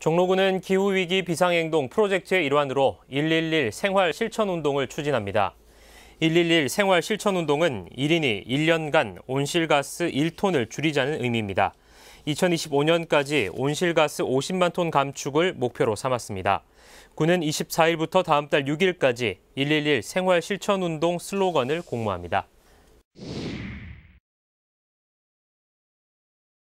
종로구는 기후위기 비상행동 프로젝트의 일환으로 111 생활 실천운동을 추진합니다. 111 생활 실천운동은 1인이 1년간 온실가스 1톤을 줄이자는 의미입니다. 2025년까지 온실가스 50만 톤 감축을 목표로 삼았습니다. 구는 24일부터 다음 달 6일까지 111 생활 실천운동 슬로건을 공모합니다.